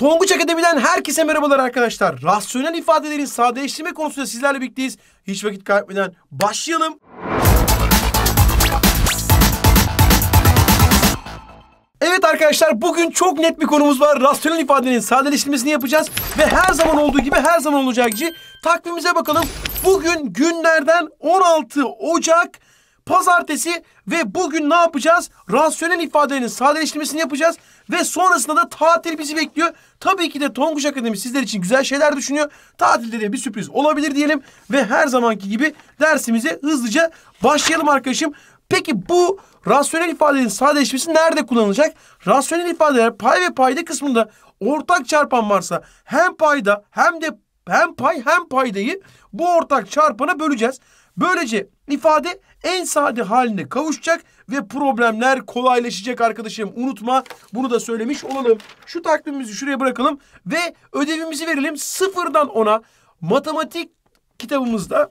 Tonguç Akademi'den herkese merhabalar arkadaşlar. Rasyonel ifadelerin sadeleştirme konusunda sizlerle birlikteyiz. Hiç vakit kaybetmeden başlayalım. Evet arkadaşlar bugün çok net bir konumuz var. Rasyonel ifadenin sadeleştirmesini yapacağız. Ve her zaman olduğu gibi her zaman olacak gibi takvimimize bakalım. Bugün günlerden 16 Ocak pazartesi ve bugün ne yapacağız? Rasyonel ifadenin sadeleştirmesini yapacağız ve sonrasında da tatil bizi bekliyor. Tabii ki de Tonguç Akademi sizler için güzel şeyler düşünüyor. Tatilde de bir sürpriz olabilir diyelim. Ve her zamanki gibi dersimize hızlıca başlayalım arkadaşım. Peki bu rasyonel ifadenin sadeleşmesi nerede kullanılacak? Rasyonel ifadeler pay ve payda kısmında ortak çarpan varsa hem payda hem de hem pay hem paydayı bu ortak çarpana böleceğiz. Böylece İfade en sade haline kavuşacak ve problemler kolaylaşacak arkadaşım. Unutma bunu da söylemiş olalım. Şu takvimimizi şuraya bırakalım ve ödevimizi verelim sıfırdan ona. Matematik kitabımızda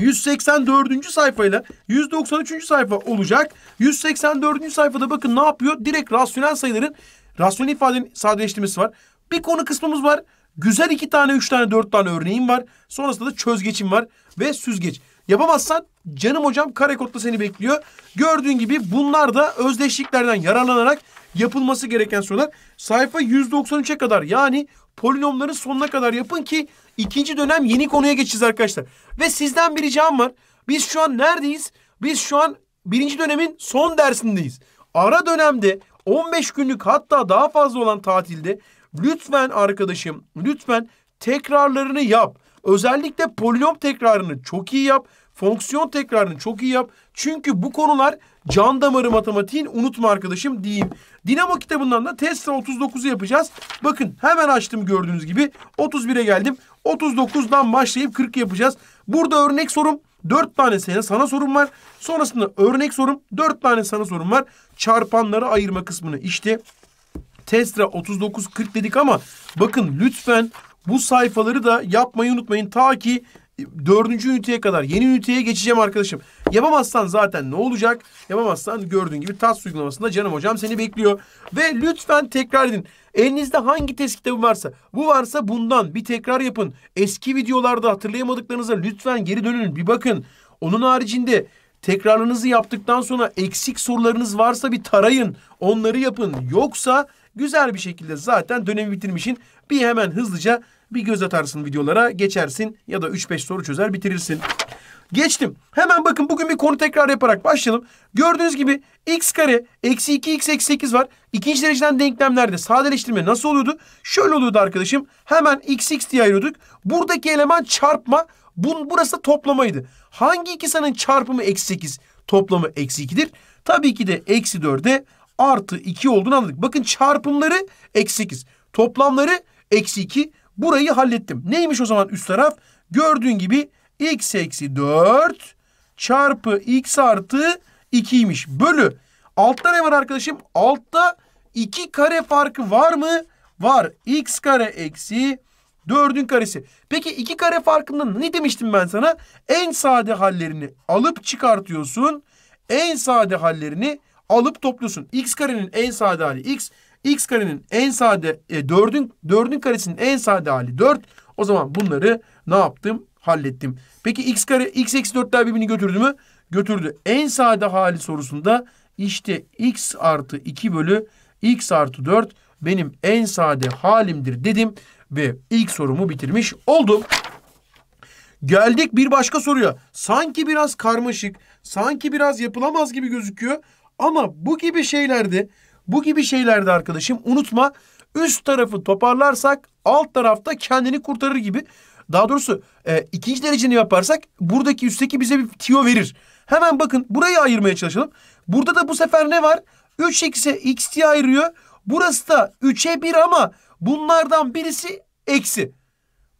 184. sayfayla 193. sayfa olacak. 184. sayfada bakın ne yapıyor? Direkt rasyonel sayıların rasyonel ifadenin sadeleştirmesi var. Bir konu kısmımız var. Güzel iki tane, üç tane, dört tane örneğim var. Sonrasında da çözgeçim var ve süzgeç. Yapamazsan canım hocam karekotla seni bekliyor. Gördüğün gibi bunlar da özdeşliklerden yararlanarak yapılması gereken sorular. Sayfa 193'e kadar yani polinomların sonuna kadar yapın ki ikinci dönem yeni konuya geçeceğiz arkadaşlar. Ve sizden bir ricam var. Biz şu an neredeyiz? Biz şu an birinci dönemin son dersindeyiz. Ara dönemde 15 günlük hatta daha fazla olan tatilde lütfen arkadaşım lütfen tekrarlarını yap. Özellikle polinom tekrarını çok iyi yap. Fonksiyon tekrarını çok iyi yap. Çünkü bu konular can damarı matematiğin unutma arkadaşım diyeyim. Dinamo kitabından da Tesla 39'u yapacağız. Bakın hemen açtım gördüğünüz gibi. 31'e geldim. 39'dan başlayıp 40 yapacağız. Burada örnek sorum. 4 tane sana, sana sorum var. Sonrasında örnek sorum. 4 tane sana sorum var. Çarpanları ayırma kısmını işte Tesla 39-40 dedik ama bakın lütfen bu sayfaları da yapmayı unutmayın. Ta ki e, dördüncü üniteye kadar yeni üniteye geçeceğim arkadaşım. Yapamazsan zaten ne olacak? Yapamazsan gördüğün gibi tas uygulamasında canım hocam seni bekliyor. Ve lütfen tekrar edin. Elinizde hangi test kitabı varsa bu varsa bundan bir tekrar yapın. Eski videolarda hatırlayamadıklarınıza lütfen geri dönün bir bakın. Onun haricinde tekrarlarınızı yaptıktan sonra eksik sorularınız varsa bir tarayın. Onları yapın. Yoksa Güzel bir şekilde zaten dönemi bitirmişin. Bir hemen hızlıca bir göz atarsın videolara geçersin ya da 3-5 soru çözer bitirirsin. Geçtim. Hemen bakın bugün bir konu tekrar yaparak başlayalım. Gördüğünüz gibi x kare eksi 2 x eksi 8 var. İkinci dereceden denklemlerde sadeleştirme nasıl oluyordu? Şöyle oluyordu arkadaşım. Hemen x x diye ayırıyorduk. Buradaki eleman çarpma. Bun, burası toplamaydı. Hangi iki sayının çarpımı eksi 8 toplamı eksi 2'dir? Tabii ki de eksi 4'e artı 2 olduğunu anladık. Bakın çarpımları eksi 8. Toplamları eksi 2. Burayı hallettim. Neymiş o zaman üst taraf? Gördüğün gibi x eksi 4 çarpı x artı 2'ymiş. Bölü. Altta ne var arkadaşım? Altta 2 kare farkı var mı? Var. x kare eksi 4'ün karesi. Peki 2 kare farkından ne demiştim ben sana? En sade hallerini alıp çıkartıyorsun. En sade hallerini alıp toplusun. X karenin en sade hali x. X karenin en sade e, 4'ün 4'ün karesinin en sade hali 4. O zaman bunları ne yaptım? Hallettim. Peki x kare x eksi 4'ler birbirini götürdü mü? Götürdü. En sade hali sorusunda işte x artı 2 bölü x artı 4 benim en sade halimdir dedim ve ilk sorumu bitirmiş oldum. Geldik bir başka soruya. Sanki biraz karmaşık, sanki biraz yapılamaz gibi gözüküyor ama bu gibi şeylerde bu gibi şeylerde arkadaşım unutma üst tarafı toparlarsak alt tarafta kendini kurtarır gibi. Daha doğrusu e, ikinci dereceni yaparsak buradaki üstteki bize bir tiyo verir. Hemen bakın burayı ayırmaya çalışalım. Burada da bu sefer ne var? 3x'e x diye ayırıyor. Burası da 3'e 1 ama bunlardan birisi eksi.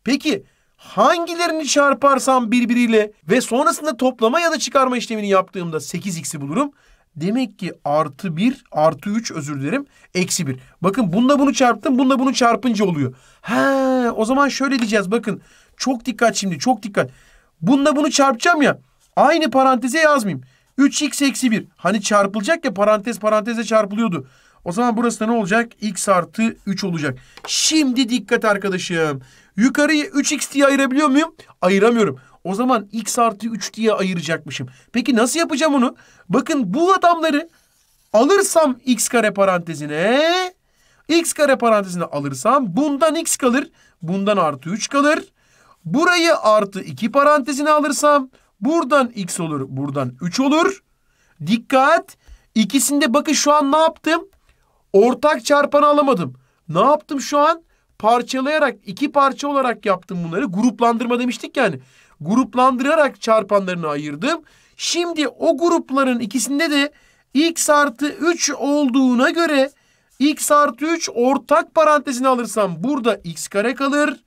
Peki hangilerini çarparsam birbiriyle ve sonrasında toplama ya da çıkarma işlemini yaptığımda 8x'i bulurum. Demek ki artı 1, artı 3 özür dilerim, eksi 1. Bakın bunda bunu çarptım, bunda bunu çarpınca oluyor. He, o zaman şöyle diyeceğiz bakın. Çok dikkat şimdi, çok dikkat. Bunda bunu çarpacağım ya. Aynı paranteze yazmayayım. 3x eksi 1. Hani çarpılacak ya parantez paranteze çarpılıyordu. O zaman burası da ne olacak? x artı 3 olacak. Şimdi dikkat arkadaşım. Yukarıyı 3x diye ayırabiliyor muyum? Ayıramıyorum. O zaman x artı 3 diye ayıracakmışım. Peki nasıl yapacağım onu? Bakın bu adamları alırsam x kare parantezine x kare parantezine alırsam bundan x kalır. Bundan artı 3 kalır. Burayı artı 2 parantezine alırsam buradan x olur. Buradan 3 olur. Dikkat! İkisinde bakın şu an ne yaptım? Ortak çarpanı alamadım. Ne yaptım şu an? Parçalayarak iki parça olarak yaptım bunları. Gruplandırma demiştik yani gruplandırarak çarpanlarını ayırdım. Şimdi o grupların ikisinde de x artı 3 olduğuna göre x artı 3 ortak parantezine alırsam burada x kare kalır.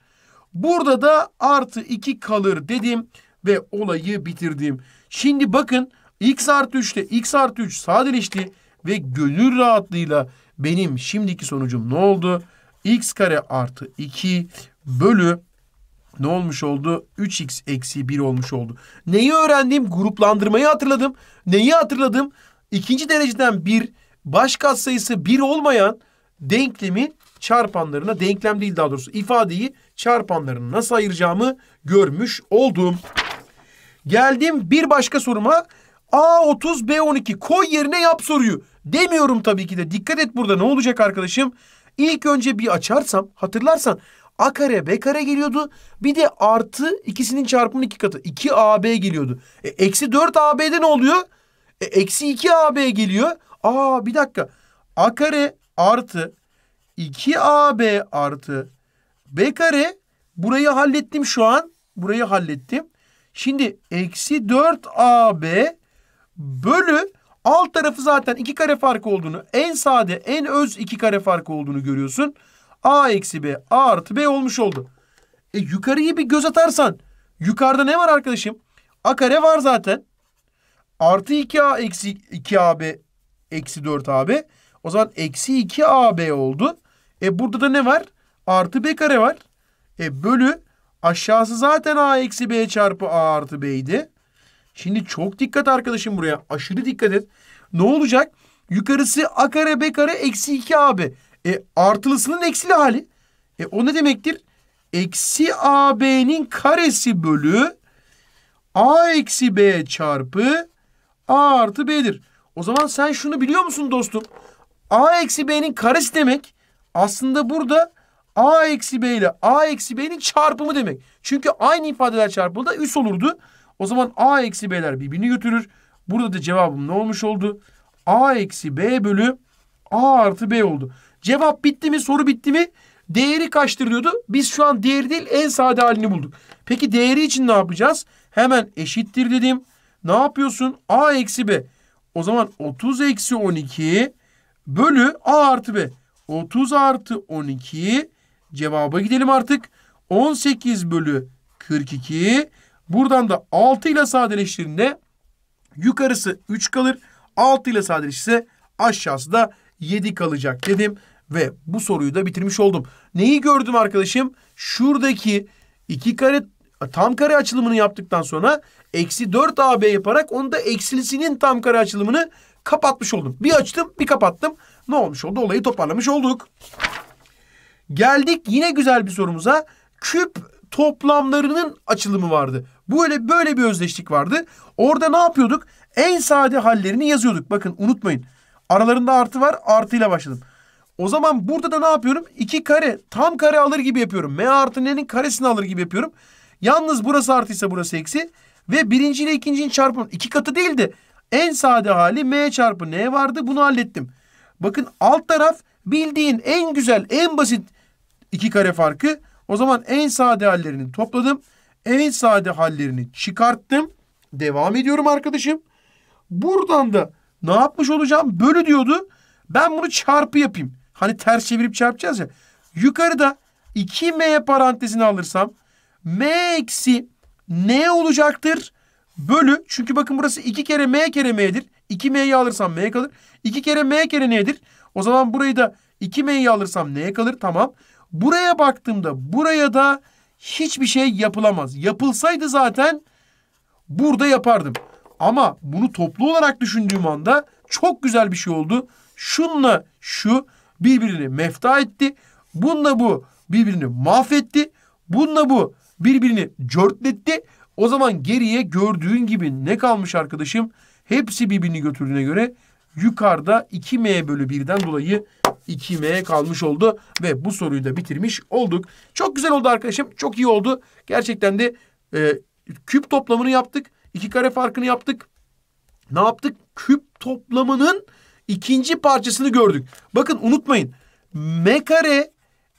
Burada da artı 2 kalır dedim ve olayı bitirdim. Şimdi bakın x artı 3 ile x artı 3 sadeleşti ve gönül rahatlığıyla benim şimdiki sonucum ne oldu? x kare artı 2 bölü ne olmuş oldu? 3x eksi 1 olmuş oldu. Neyi öğrendim? Gruplandırmayı hatırladım. Neyi hatırladım? İkinci dereceden bir baş katsayısı 1 olmayan denklemin çarpanlarına, denklem değil daha doğrusu ifadeyi çarpanlarına nasıl ayıracağımı görmüş oldum. Geldim bir başka soruma. A30, B12 koy yerine yap soruyu. Demiyorum tabii ki de. Dikkat et burada ne olacak arkadaşım? İlk önce bir açarsam hatırlarsan A kare B kare geliyordu. Bir de artı ikisinin çarpımının iki katı. 2 AB geliyordu. E, eksi 4 AB'de ne oluyor? E, eksi 2 AB geliyor. Aa bir dakika. A kare artı 2 AB artı B kare. Burayı hallettim şu an. Burayı hallettim. Şimdi eksi 4 AB bölü alt tarafı zaten iki kare farkı olduğunu en sade en öz iki kare farkı olduğunu görüyorsun. A eksi B. A artı B olmuş oldu. E yukarıyı bir göz atarsan. Yukarıda ne var arkadaşım? A kare var zaten. Artı 2A eksi 2AB eksi 4AB. O zaman eksi 2AB oldu. E burada da ne var? Artı B kare var. E bölü aşağısı zaten A eksi B çarpı A artı B'ydi. Şimdi çok dikkat arkadaşım buraya. Aşırı dikkat et. Ne olacak? Yukarısı A kare B kare eksi 2 AB. E artılısının eksili hali. E o ne demektir? Eksi AB'nin karesi bölü A eksi B çarpı A artı B'dir. O zaman sen şunu biliyor musun dostum? A eksi B'nin karesi demek aslında burada A eksi B ile A eksi B'nin çarpımı demek. Çünkü aynı ifadeler çarpımında üs olurdu. O zaman A eksi B'ler birbirini götürür. Burada da cevabım ne olmuş oldu? A eksi B bölü A artı B oldu. Cevap bitti mi soru bitti mi? Değeri kaçtır diyordu. Biz şu an değeri değil en sade halini bulduk. Peki değeri için ne yapacağız? Hemen eşittir dedim. Ne yapıyorsun? A eksi B. O zaman 30 eksi 12 bölü A artı B. 30 artı 12 cevaba gidelim artık. 18 bölü 42. Buradan da 6 ile sadeleştirdiğinde yukarısı 3 kalır. 6 ile sadeleşirse aşağısı da 7 kalacak dedim. Ve bu soruyu da bitirmiş oldum. Neyi gördüm arkadaşım? Şuradaki iki kare tam kare açılımını yaptıktan sonra eksi 4 AB yaparak onu da eksilisinin tam kare açılımını kapatmış oldum. Bir açtım bir kapattım. Ne olmuş oldu? Olayı toparlamış olduk. Geldik yine güzel bir sorumuza. Küp toplamlarının açılımı vardı. Böyle böyle bir özdeşlik vardı. Orada ne yapıyorduk? En sade hallerini yazıyorduk. Bakın unutmayın. Aralarında artı var. Artıyla başladım. O zaman burada da ne yapıyorum? 2 kare tam kare alır gibi yapıyorum. M artı n'nin karesini alır gibi yapıyorum. Yalnız burası artıysa burası eksi. Ve birinci ile ikincinin çarpımı iki katı değildi. En sade hali m çarpı n vardı. Bunu hallettim. Bakın alt taraf bildiğin en güzel, en basit iki kare farkı. O zaman en sade hallerini topladım. En sade hallerini çıkarttım. Devam ediyorum arkadaşım. Buradan da ne yapmış olacağım? Bölü diyordu. Ben bunu çarpı yapayım. Hani ters çevirip çarpacağız şey ya. Yukarıda 2m parantezini alırsam m eksi n olacaktır. Bölü çünkü bakın burası 2 kere m kere m'dir. 2m'yi alırsam m kalır. 2 kere m kere n'dir. O zaman burayı da 2m'yi alırsam n'ye kalır tamam. Buraya baktığımda buraya da hiçbir şey yapılamaz. Yapılsaydı zaten burada yapardım. Ama bunu toplu olarak düşündüğüm anda çok güzel bir şey oldu. Şunla şu birbirini mefta etti. Bununla bu birbirini mahvetti. Bununla bu birbirini cörtletti. O zaman geriye gördüğün gibi ne kalmış arkadaşım? Hepsi birbirini götürdüğüne göre yukarıda 2m bölü 1'den dolayı 2m kalmış oldu. Ve bu soruyu da bitirmiş olduk. Çok güzel oldu arkadaşım. Çok iyi oldu. Gerçekten de e, küp toplamını yaptık. iki kare farkını yaptık. Ne yaptık? Küp toplamının ikinci parçasını gördük. Bakın unutmayın. M kare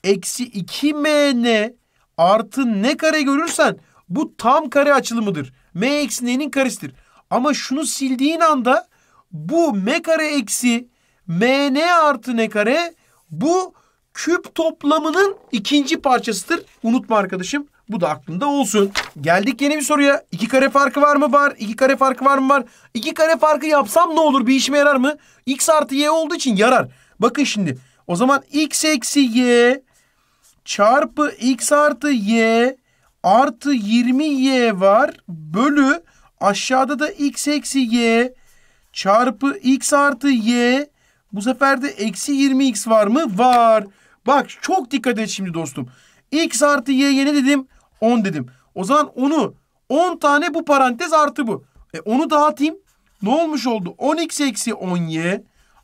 eksi 2mn artı ne kare görürsen bu tam kare açılımıdır. M eksi n'nin karesidir. Ama şunu sildiğin anda bu m kare eksi mn artı ne kare bu küp toplamının ikinci parçasıdır. Unutma arkadaşım. Bu da aklında olsun. Geldik yeni bir soruya. İki kare farkı var mı? Var. İki kare farkı var mı? Var. İki kare farkı yapsam ne olur? Bir işime yarar mı? X artı Y olduğu için yarar. Bakın şimdi. O zaman X eksi Y çarpı X artı Y artı 20Y var. Bölü aşağıda da X eksi Y çarpı X artı Y bu sefer de eksi 20X var mı? Var. Bak çok dikkat et şimdi dostum. X artı Y'ye ne dedim? 10 dedim. O zaman onu 10 tane bu parantez artı bu. E onu dağıtayım. Ne olmuş oldu? 10x eksi 10y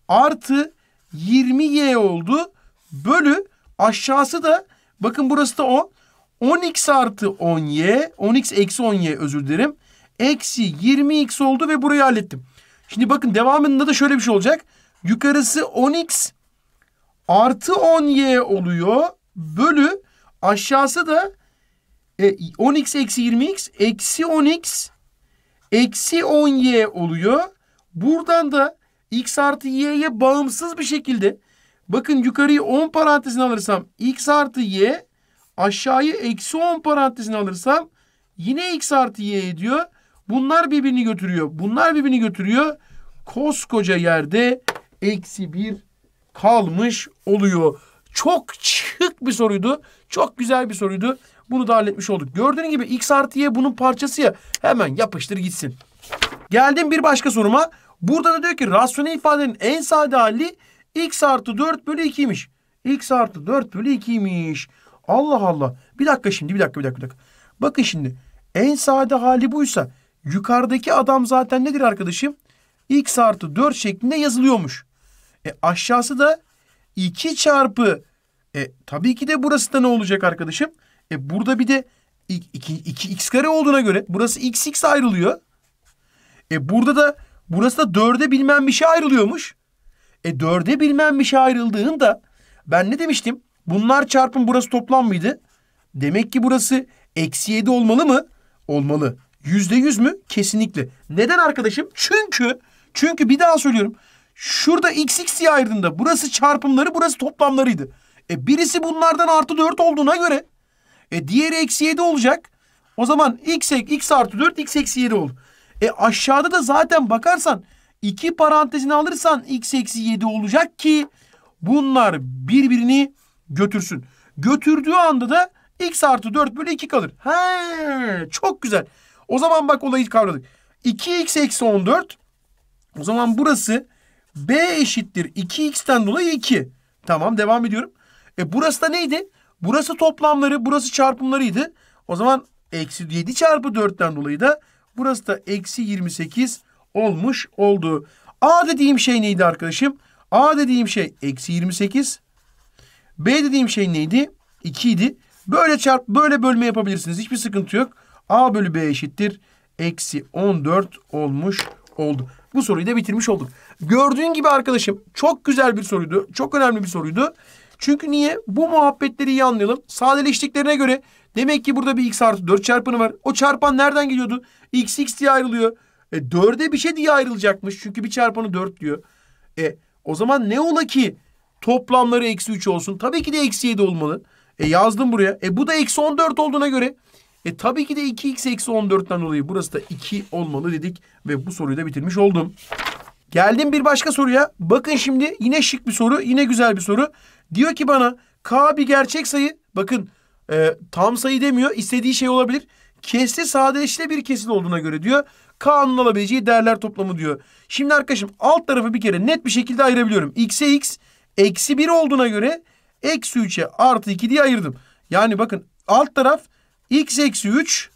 artı 20y oldu. Bölü aşağısı da bakın burası da 10. 10x artı 10y 10x eksi 10y özür dilerim. Eksi 20x oldu ve burayı hallettim. Şimdi bakın devamında da şöyle bir şey olacak. Yukarısı 10x artı 10y oluyor. Bölü aşağısı da 10x e, eksi 20x eksi 10x eksi 10y oluyor. Buradan da x artı y'ye bağımsız bir şekilde bakın yukarıyı 10 parantezine alırsam x artı y aşağıyı eksi 10 parantezine alırsam yine x artı y ediyor. Bunlar birbirini götürüyor. Bunlar birbirini götürüyor. Koskoca yerde eksi 1 kalmış oluyor. Çok çık bir soruydu. Çok güzel bir soruydu. Bunu da halletmiş olduk. Gördüğün gibi x artı y bunun parçası ya. Hemen yapıştır gitsin. Geldim bir başka soruma. Burada da diyor ki rasyonel ifadenin en sade hali x artı 4 bölü 2'ymiş. x artı 4 bölü 2'ymiş. Allah Allah. Bir dakika şimdi bir dakika bir dakika. Bir dakika. Bakın şimdi en sade hali buysa yukarıdaki adam zaten nedir arkadaşım? x artı 4 şeklinde yazılıyormuş. E aşağısı da 2 çarpı e tabii ki de burası da ne olacak arkadaşım? E burada bir de 2, 2x kare olduğuna göre burası xx ayrılıyor. E burada da burası da 4'e bilmem bir şey ayrılıyormuş. E 4'e bilmem bir şey ayrıldığında ben ne demiştim? Bunlar çarpım burası toplam mıydı? Demek ki burası eksi 7 olmalı mı? Olmalı. Yüzde yüz mü? Kesinlikle. Neden arkadaşım? Çünkü çünkü bir daha söylüyorum. Şurada xx diye ayırdığında burası çarpımları burası toplamlarıydı. E birisi bunlardan artı 4 olduğuna göre e diğeri eksi 7 olacak. O zaman x, x artı 4 x eksi 7 olur. E aşağıda da zaten bakarsan iki parantezini alırsan x eksi 7 olacak ki bunlar birbirini götürsün. Götürdüğü anda da x artı 4 bölü 2 kalır. He, çok güzel. O zaman bak olayı kavradık. 2x eksi 14. O zaman burası b eşittir 2x'ten dolayı 2. Tamam devam ediyorum. E burası da neydi? Burası toplamları, burası çarpımlarıydı. O zaman eksi 7 çarpı 4'ten dolayı da burası da eksi 28 olmuş oldu. A dediğim şey neydi arkadaşım? A dediğim şey eksi 28. B dediğim şey neydi? 2 idi. Böyle çarp, böyle bölme yapabilirsiniz. Hiçbir sıkıntı yok. A bölü B eşittir. Eksi 14 olmuş oldu. Bu soruyu da bitirmiş olduk. Gördüğün gibi arkadaşım çok güzel bir soruydu. Çok önemli bir soruydu. Çünkü niye? Bu muhabbetleri iyi anlayalım. Sadeleştiklerine göre demek ki burada bir x artı 4 çarpanı var. O çarpan nereden geliyordu? x x diye ayrılıyor. E, 4'e bir şey diye ayrılacakmış. Çünkü bir çarpanı 4 diyor. E o zaman ne ola ki toplamları eksi 3 olsun? Tabii ki de eksi 7 olmalı. E yazdım buraya. E bu da eksi 14 olduğuna göre. E tabii ki de 2x eksi 14'ten dolayı burası da 2 olmalı dedik. Ve bu soruyu da bitirmiş oldum. Geldim bir başka soruya. Bakın şimdi yine şık bir soru. Yine güzel bir soru. Diyor ki bana K bir gerçek sayı. Bakın e, tam sayı demiyor. İstediği şey olabilir. Kesti sadeleşte bir kesin olduğuna göre diyor. K'nın alabileceği değerler toplamı diyor. Şimdi arkadaşım alt tarafı bir kere net bir şekilde ayırabiliyorum. X'e X eksi 1 olduğuna göre eksi 3'e artı 2 diye ayırdım. Yani bakın alt taraf X eksi 3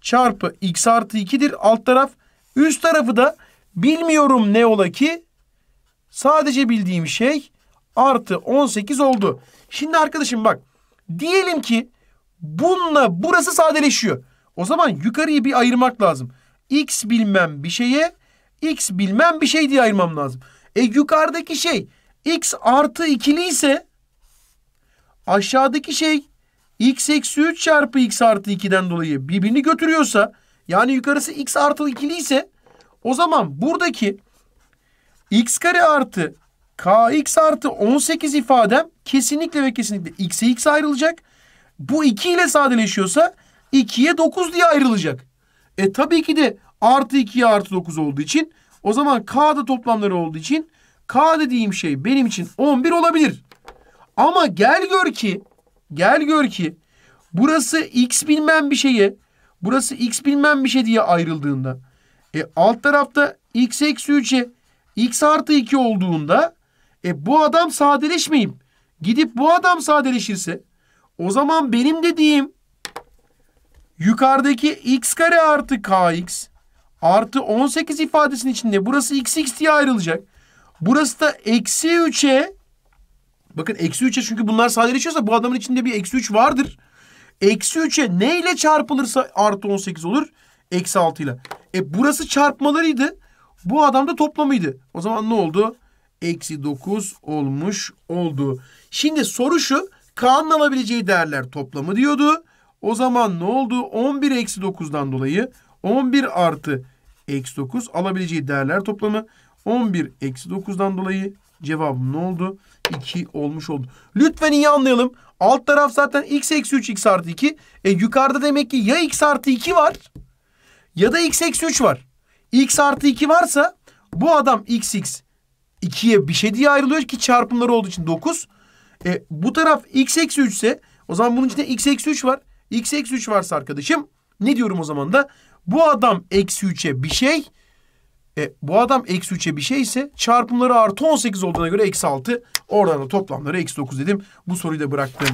çarpı X artı 2'dir. Alt taraf üst tarafı da bilmiyorum ne ola ki sadece bildiğim şey artı 18 oldu. Şimdi arkadaşım bak diyelim ki bununla burası sadeleşiyor. O zaman yukarıyı bir ayırmak lazım. X bilmem bir şeye X bilmem bir şey diye ayırmam lazım. E yukarıdaki şey X artı ikili ise aşağıdaki şey X eksi 3 çarpı X artı 2'den dolayı birbirini götürüyorsa yani yukarısı X artı ikili ise o zaman buradaki X kare artı kx artı 18 ifadem kesinlikle ve kesinlikle x'e x ayrılacak. Bu 2 ile sadeleşiyorsa 2'ye 9 diye ayrılacak. E tabii ki de artı 2'ye artı 9 olduğu için o zaman k da toplamları olduğu için k dediğim şey benim için 11 olabilir. Ama gel gör ki gel gör ki burası x bilmem bir şeye burası x bilmem bir şey diye ayrıldığında e alt tarafta x eksi 3'e x artı 2 olduğunda e bu adam sadeleşmeyeyim. Gidip bu adam sadeleşirse o zaman benim dediğim yukarıdaki x kare artı kx artı 18 ifadesinin içinde burası x x diye ayrılacak. Burası da eksi 3'e bakın eksi 3'e çünkü bunlar sadeleşiyorsa bu adamın içinde bir eksi 3 vardır. Eksi 3'e ne ile çarpılırsa artı 18 olur. Eksi 6 ile. E burası çarpmalarıydı. Bu adam da toplamıydı. O zaman ne oldu? eksi 9 olmuş oldu. Şimdi soru şu. Kaan'ın alabileceği değerler toplamı diyordu. O zaman ne oldu? 11 eksi 9'dan dolayı 11 artı eksi 9 alabileceği değerler toplamı 11 eksi 9'dan dolayı cevabım ne oldu? 2 olmuş oldu. Lütfen iyi anlayalım. Alt taraf zaten x eksi 3 x artı 2. E yukarıda demek ki ya x artı 2 var ya da x eksi 3 var. x artı 2 varsa bu adam x x 2'ye bir şey diye ayrılıyor ki çarpımları olduğu için 9. E, bu taraf x eksi 3 ise o zaman bunun içinde x eksi 3 var. x eksi 3 varsa arkadaşım ne diyorum o zaman da bu adam eksi 3'e bir şey. E, bu adam eksi 3'e bir şey ise çarpımları artı 18 olduğuna göre eksi 6. Oradan da toplamları eksi 9 dedim. Bu soruyu da bıraktım.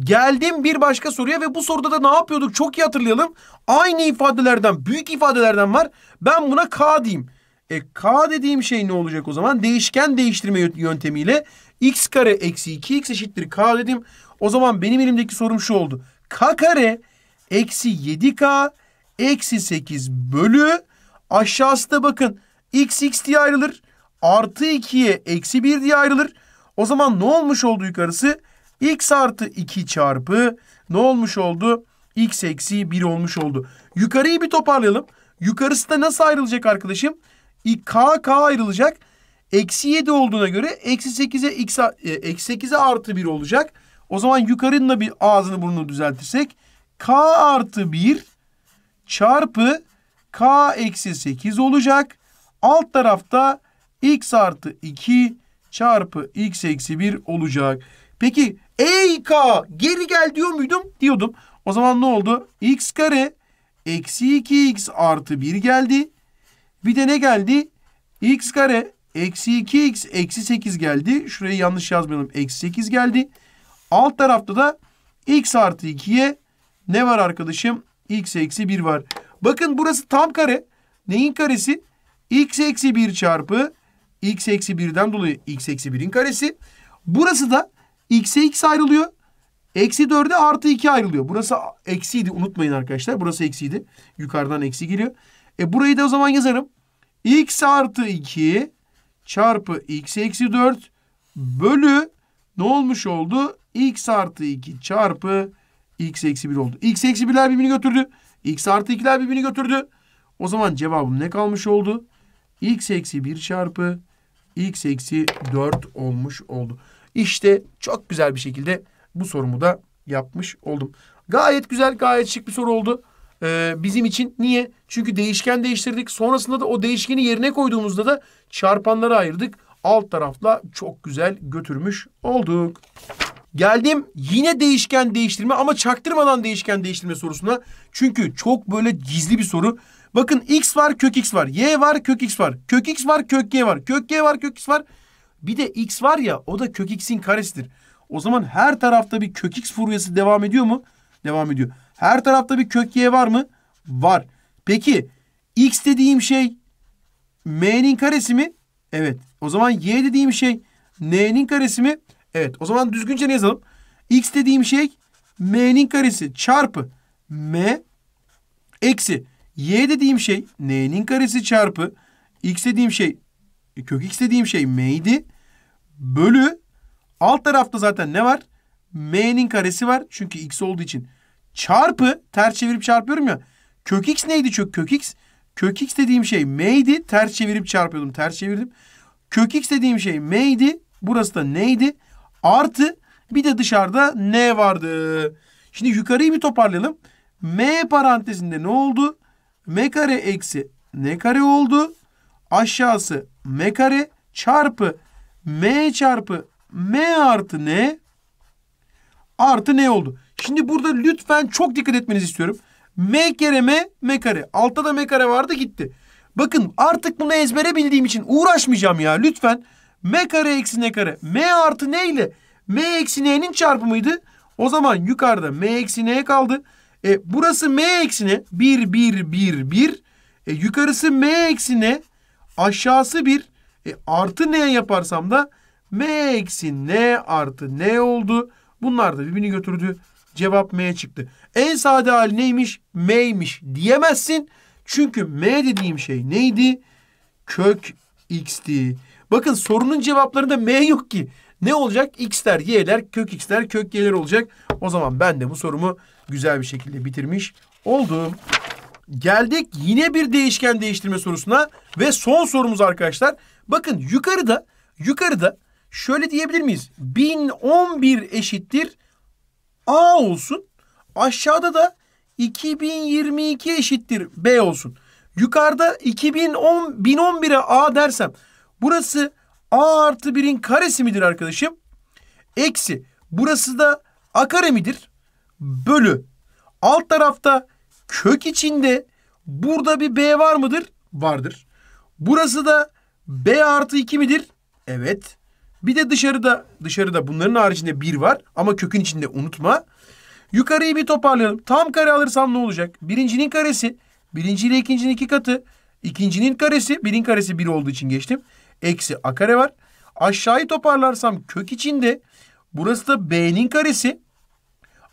Geldim bir başka soruya ve bu soruda da ne yapıyorduk çok iyi hatırlayalım. Aynı ifadelerden, büyük ifadelerden var. Ben buna K diyeyim. E k dediğim şey ne olacak o zaman? Değişken değiştirme yöntemiyle x kare eksi 2x eşittir k dedim. O zaman benim elimdeki sorum şu oldu. k kare eksi 7k eksi 8 bölü aşağısı da bakın x x diye ayrılır. Artı 2'ye eksi 1 diye ayrılır. O zaman ne olmuş oldu yukarısı? x artı 2 çarpı ne olmuş oldu? x eksi 1 olmuş oldu. Yukarıyı bir toparlayalım. Yukarısı da nasıl ayrılacak arkadaşım? İlk K K ayrılacak. Eksi 7 olduğuna göre eksi 8'e x e, eksi 8'e artı 1 olacak. O zaman yukarının da bir ağzını burnunu düzeltirsek K artı 1 çarpı K eksi 8 olacak. Alt tarafta x artı 2 çarpı x eksi 1 olacak. Peki ey K geri gel diyor muydum? Diyordum. O zaman ne oldu? x kare eksi 2x artı 1 geldi. Bir de ne geldi? x kare eksi 2x eksi 8 geldi. Şurayı yanlış yazmayalım. Eksi 8 geldi. Alt tarafta da x artı 2'ye ne var arkadaşım? x eksi 1 var. Bakın burası tam kare. Neyin karesi? x eksi 1 çarpı x eksi 1'den dolayı x eksi 1'in karesi. Burası da x'e x ayrılıyor. Eksi 4'e artı 2 ayrılıyor. Burası eksiydi unutmayın arkadaşlar. Burası eksiydi. Yukarıdan eksi geliyor. E burayı da o zaman yazarım. x artı 2 çarpı x eksi 4 bölü ne olmuş oldu? x artı 2 çarpı x eksi 1 oldu. x eksi 1'ler birbirini götürdü. x artı 2'ler birbirini götürdü. O zaman cevabım ne kalmış oldu? x eksi 1 çarpı x eksi 4 olmuş oldu. İşte çok güzel bir şekilde bu sorumu da yapmış oldum. Gayet güzel, gayet şık bir soru oldu e, bizim için. Niye? Çünkü değişken değiştirdik. Sonrasında da o değişkeni yerine koyduğumuzda da çarpanlara ayırdık. Alt tarafla çok güzel götürmüş olduk. Geldim yine değişken değiştirme ama çaktırmadan değişken değiştirme sorusuna. Çünkü çok böyle gizli bir soru. Bakın x var kök x var. Y var kök x var. Kök x var kök y var. Kök y var kök x var. Bir de x var ya o da kök x'in karesidir. O zaman her tarafta bir kök x furyası devam ediyor mu? Devam ediyor. Her tarafta bir kök y var mı? Var. Peki x dediğim şey m'nin karesi mi? Evet. O zaman y dediğim şey n'nin karesi mi? Evet. O zaman düzgünce ne yazalım? x dediğim şey m'nin karesi çarpı m eksi y dediğim şey n'nin karesi çarpı x dediğim şey e, kök x dediğim şey m'ydi. Bölü alt tarafta zaten ne var? m'nin karesi var. Çünkü x olduğu için çarpı ters çevirip çarpıyorum ya. Kök x neydi çok kök x? Kök x dediğim şey m'ydi. Ters çevirip çarpıyordum. Ters çevirdim. Kök x dediğim şey m'ydi. Burası da neydi? Artı bir de dışarıda n vardı. Şimdi yukarıyı bir toparlayalım. m parantezinde ne oldu? m kare eksi n kare oldu. Aşağısı m kare çarpı m çarpı m artı n artı ne oldu? Şimdi burada lütfen çok dikkat etmenizi istiyorum. M kere M, M kare. Altta da M kare vardı gitti. Bakın artık bunu ezbere bildiğim için uğraşmayacağım ya lütfen. M kare eksi N kare. M artı neyle? M eksi N'nin çarpımıydı. O zaman yukarıda M eksi N kaldı. E, burası M eksi N. 1, 1, 1, 1. E, yukarısı M eksi N. Aşağısı 1. E, artı N yaparsam da M eksi N artı N oldu. Bunlar da birbirini götürdü. Cevap M çıktı. En sade hali neymiş? M'ymiş diyemezsin. Çünkü M dediğim şey neydi? Kök X'ti. Bakın sorunun cevaplarında M yok ki. Ne olacak? X'ler, Y'ler, kök X'ler, kök Y'ler olacak. O zaman ben de bu sorumu güzel bir şekilde bitirmiş oldum. Geldik yine bir değişken değiştirme sorusuna ve son sorumuz arkadaşlar. Bakın yukarıda, yukarıda şöyle diyebilir miyiz? 1011 eşittir A olsun. Aşağıda da 2022 eşittir B olsun. Yukarıda 2010 1011'e A dersem burası A artı 1'in karesi midir arkadaşım? Eksi. Burası da A kare midir? Bölü. Alt tarafta kök içinde burada bir B var mıdır? Vardır. Burası da B artı 2 midir? Evet. Bir de dışarıda, dışarıda bunların haricinde bir var ama kökün içinde unutma. Yukarıyı bir toparlayalım. Tam kare alırsam ne olacak? Birincinin karesi, birinci ile ikincinin iki katı. İkincinin karesi, birin karesi bir olduğu için geçtim. Eksi a kare var. Aşağıyı toparlarsam kök içinde. Burası da b'nin karesi.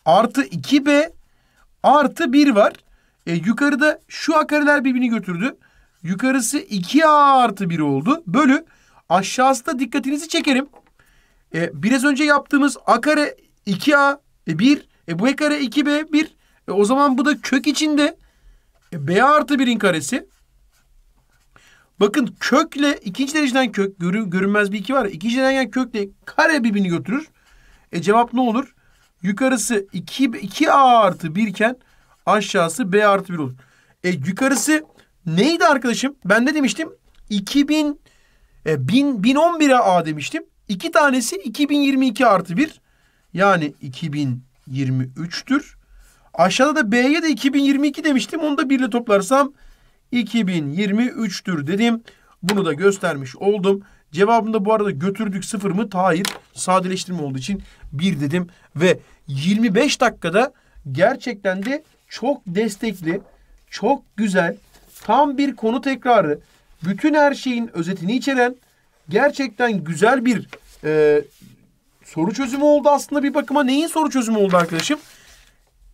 Artı 2b artı 1 var. E, yukarıda şu a kareler birbirini götürdü. Yukarısı 2a artı 1 oldu. Bölü da dikkatinizi çekerim. E, biraz önce yaptığımız a kare 2a 1 e, bu e kare 2b 1 e, o zaman bu da kök içinde e, b artı 1'in karesi. Bakın kökle ikinci dereceden kök görün, görünmez bir iki var. İkinci dereceden kökle kare birbirini götürür. E cevap ne olur? Yukarısı 2, 2a artı 1 iken aşağısı b artı 1 olur. E yukarısı neydi arkadaşım? Ben ne demiştim? 2000 e, 1000, 1011'e A demiştim. İki tanesi 2022 artı 1. Yani 2023'tür. Aşağıda da B'ye de 2022 demiştim. Onu da 1 ile toplarsam 2023'tür dedim. Bunu da göstermiş oldum. Cevabında bu arada götürdük sıfır mı? Hayır. Sadeleştirme olduğu için bir dedim. Ve 25 dakikada gerçekten de çok destekli, çok güzel, tam bir konu tekrarı bütün her şeyin özetini içeren gerçekten güzel bir e, soru çözümü oldu aslında bir bakıma. Neyin soru çözümü oldu arkadaşım?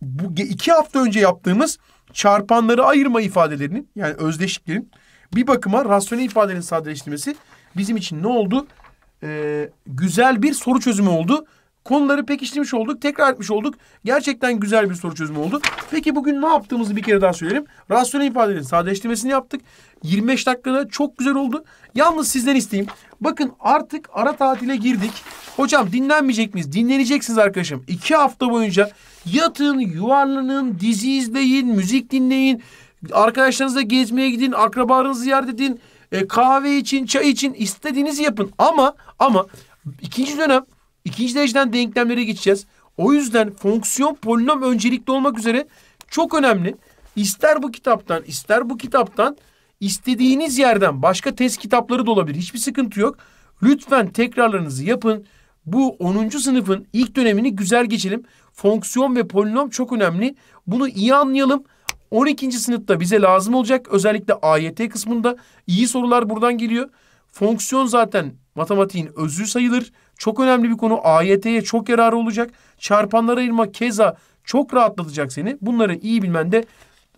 Bu iki hafta önce yaptığımız çarpanları ayırma ifadelerinin yani özdeşliklerin bir bakıma rasyonel ifadelerin sadeleştirmesi bizim için ne oldu? Ee, güzel bir soru çözümü oldu. Konuları pekiştirmiş olduk, tekrar etmiş olduk. Gerçekten güzel bir soru çözümü oldu. Peki bugün ne yaptığımızı bir kere daha söyleyelim. Rasyonel ifadelerin sadeleştirmesini yaptık. 25 dakikada çok güzel oldu. Yalnız sizden isteyeyim. Bakın artık ara tatile girdik. Hocam dinlenmeyecek miyiz? Dinleneceksiniz arkadaşım. İki hafta boyunca yatın, yuvarlanın, dizi izleyin, müzik dinleyin. Arkadaşlarınızla gezmeye gidin, akrabalarınızı ziyaret edin. E, kahve için, çay için istediğinizi yapın. Ama ama ikinci dönem İkinci dereceden denklemlere geçeceğiz. O yüzden fonksiyon polinom öncelikli olmak üzere çok önemli. İster bu kitaptan ister bu kitaptan istediğiniz yerden başka test kitapları da olabilir. Hiçbir sıkıntı yok. Lütfen tekrarlarınızı yapın. Bu 10. sınıfın ilk dönemini güzel geçelim. Fonksiyon ve polinom çok önemli. Bunu iyi anlayalım. 12. sınıfta bize lazım olacak. Özellikle AYT kısmında iyi sorular buradan geliyor. Fonksiyon zaten matematiğin özü sayılır. Çok önemli bir konu. AYT'ye çok yararı olacak. Çarpanlara ayırma keza çok rahatlatacak seni. Bunları iyi bilmen de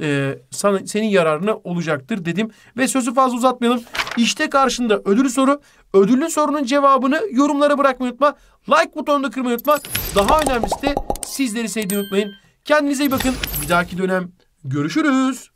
e, sana, senin yararına olacaktır dedim. Ve sözü fazla uzatmayalım. İşte karşında ödüllü soru. Ödüllü sorunun cevabını yorumlara bırakmayı unutma. Like butonunu kırmayı unutma. Daha önemlisi de sizleri sevdiğimi unutmayın. Kendinize iyi bakın. Bir dahaki dönem görüşürüz.